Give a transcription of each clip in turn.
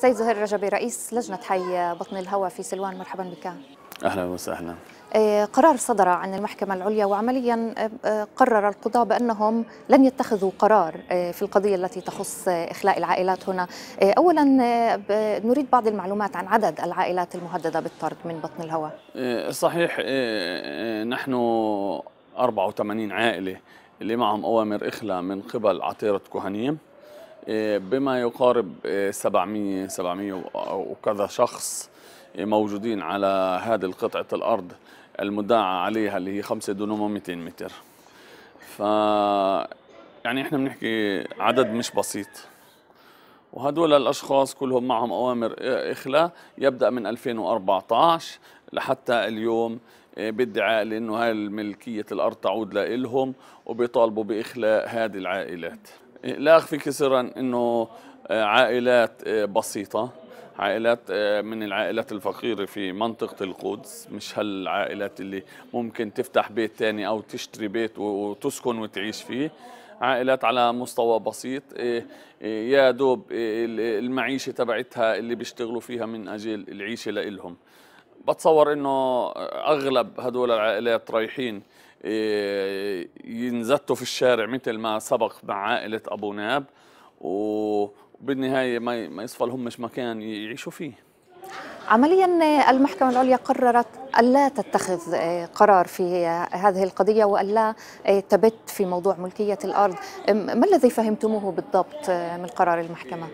سيد زهير الرجبي رئيس لجنة حي بطن الهوى في سلوان مرحبا بك أهلا وسهلا إيه، قرار صدر عن المحكمة العليا وعمليا إيه، إيه، قرر القضاة بأنهم لن يتخذوا قرار في القضية التي تخص إخلاء العائلات هنا أولا نريد بعض المعلومات عن عدد العائلات المهددة بالطرد من بطن الهوى صحيح نحن 84 عائلة اللي معهم أوامر إخلاء من قبل عطيرة كهنيم إيه، بما يقارب 700 إيه، 700 وكذا شخص موجودين على هذه القطعة الأرض المداعى عليها اللي هي 5 دونم 200 متر ف يعني احنا بنحكي عدد مش بسيط وهدول الاشخاص كلهم معهم اوامر اخلاء يبدا من 2014 لحتى اليوم إيه، بادعاء لانه هاي ملكيه الارض تعود لهم وبيطالبوا باخلاء هذه العائلات لا أخفيك سرا أنه آه، عائلات آه، بسيطة عائلات آه، من العائلات الفقيرة في منطقة القدس مش هالعائلات اللي ممكن تفتح بيت تاني أو تشتري بيت وتسكن وتعيش فيه عائلات على مستوى بسيط يا دوب المعيشة تبعتها اللي بيشتغلوا فيها من أجل العيشة لإلهم بتصور انه اغلب هدول العائلات رايحين إيه، ينزتوا في الشارع مثل ما سبق مع عائلة أبو ناب وبالنهاية ما يصفى مش مكان يعيشوا فيه عمليا المحكمة العليا قررت ألا تتخذ إيه، قرار في هذه القضية وألا إيه، تبت في موضوع ملكية الأرض ما الذي فهمتموه بالضبط من قرار المحكمة؟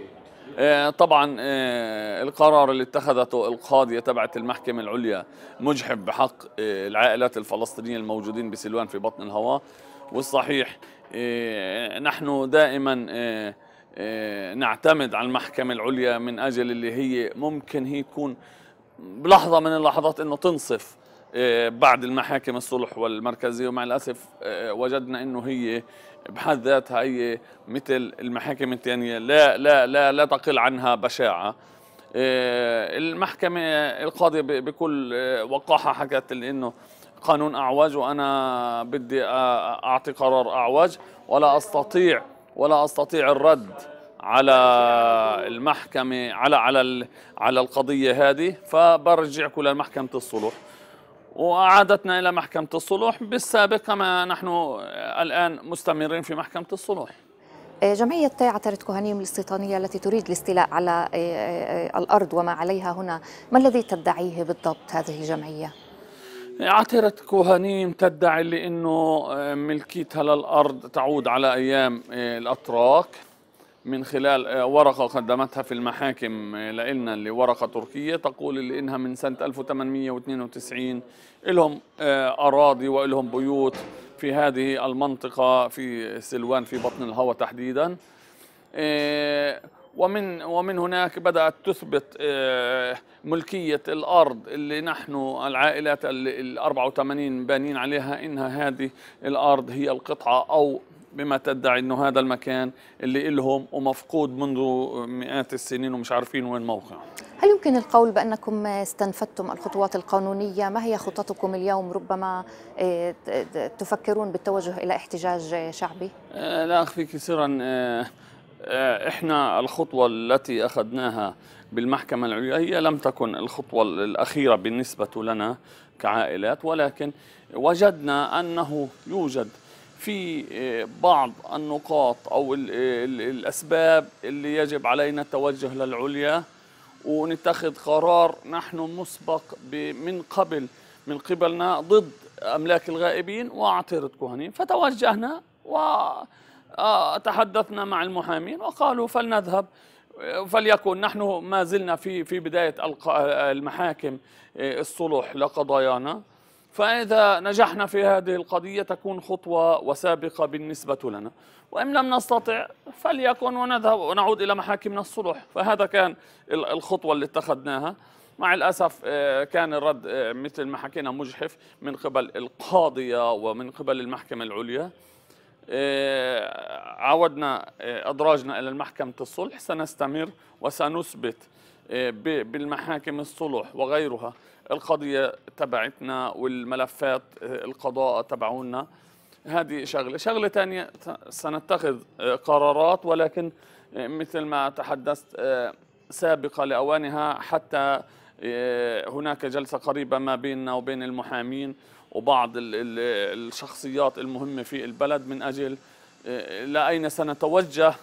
آه، طبعا آه، القرار اللي اتخذته القاضية تبعت المحكمة العليا مجحف بحق آه، العائلات الفلسطينية الموجودين بسلوان في بطن الهواء والصحيح نحن دائما نعتمد على المحكمة العليا من أجل اللي هي ممكن هي يكون بلحظة من اللحظات أنه تنصف آه، بعد المحاكم الصلح والمركزية ومع الأسف آه، وجدنا أنه هي بحد ذاتها هي مثل المحاكم الثانية لا, لا, لا, لا تقل عنها بشاعة آه، المحكمة القاضية بكل وقاحة حكت أنه قانون أعواج وأنا بدي أعطي قرار أعواج ولا أستطيع ولا أستطيع الرد على المحكمة على على على القضية هذه فبرجعكم لمحكمة الصلح وعادتنا إلى محكمة الصلح بالسابق كما نحن الآن مستمرين في محكمة الصلح إيه، جمعية عترة كهانيم الاستيطانية التي تريد الاستيلاء على إيه، إيه، الأرض وما عليها هنا ما الذي تدعيه بالضبط هذه الجمعية؟ عترة كوهانيم تدعي لأنه ملكيتها للأرض تعود على أيام الأتراك من خلال آه، ورقة قدمتها في المحاكم آه، لنا اللي ورقة تركية تقول اللي إنها من سنة 1892 إلهم آه، أراضي وإلهم بيوت في هذه المنطقة في سلوان في بطن الهوى تحديدا ومن ومن هناك بدأت تثبت ملكية الأرض اللي نحن العائلات ال 84 بانين عليها إنها هذه الأرض هي القطعة أو بما تدعي انه هذا المكان اللي إلهم ومفقود منذ مئات السنين ومش عارفين وين موقعه هل يمكن القول بأنكم استنفذتم الخطوات القانونية ما هي خططكم اليوم ربما آه، تفكرون بالتوجه إلى احتجاج شعبي؟ آه، لا أخفيك سرا آه، احنا الخطوة التي أخذناها بالمحكمة العليا هي لم تكن الخطوة الأخيرة بالنسبة لنا كعائلات ولكن وجدنا أنه يوجد في آه، بعض النقاط أو الأسباب اللي يجب علينا التوجه للعليا ونتخذ قرار نحن مسبق من قبل من قبلنا ضد أملاك الغائبين وعطيرة كهنين فتوجهنا وتحدثنا مع المحامين وقالوا فلنذهب فليكن نحن ما زلنا في في بداية المحاكم آه، الصلح لقضايانا فإذا نجحنا في هذه القضية تكون خطوة وسابقة بالنسبة لنا وإن لم نستطع فليكن ونذهب ونعود إلى محاكمنا الصلح فهذا كان الخطوة اللي اتخذناها مع الأسف آه، كان الرد آه، مثل ما حكينا مجحف من قبل القاضية ومن قبل المحكمة العليا آه، عودنا أدراجنا إلى المحكمة الصلح سنستمر وسنثبت إيه، بالمحاكم الصلح وغيرها القضية تبعتنا والملفات إيه، القضاء تبعونا هذه شغلة شغلة ثانية سنتخذ إيه، قرارات ولكن مثل ما تحدثت سابقة لأوانها حتى هناك جلسة قريبة ما بيننا وبين المحامين وبعض الشخصيات المهمة في البلد من أجل لأين سنتوجه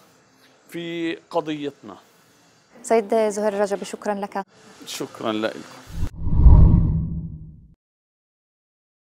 في قضيتنا سيد زهير رجب شكرا لك شكرا لكم